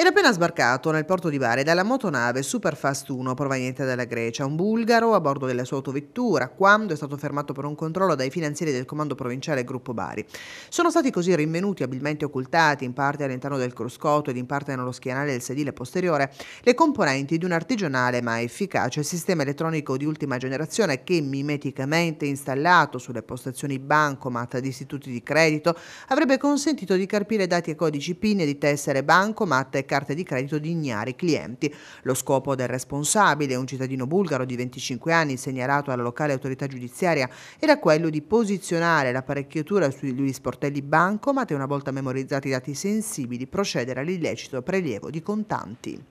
Era appena sbarcato nel porto di Bari dalla motonave Superfast 1 proveniente dalla Grecia un bulgaro a bordo della sua autovettura quando è stato fermato per un controllo dai finanzieri del comando provinciale Gruppo Bari. Sono stati così rinvenuti abilmente occultati in parte all'interno del cruscotto ed in parte nello schienale del sedile posteriore le componenti di un artigianale ma efficace sistema elettronico di ultima generazione che mimeticamente installato sulle postazioni bancomat di istituti di credito avrebbe consentito di carpire dati e codici PIN di tessere bancomat e carte di credito di ignari clienti. Lo scopo del responsabile, un cittadino bulgaro di 25 anni segnalato alla locale autorità giudiziaria, era quello di posizionare l'apparecchiatura sugli sportelli bancomat e una volta memorizzati i dati sensibili procedere all'illecito prelievo di contanti.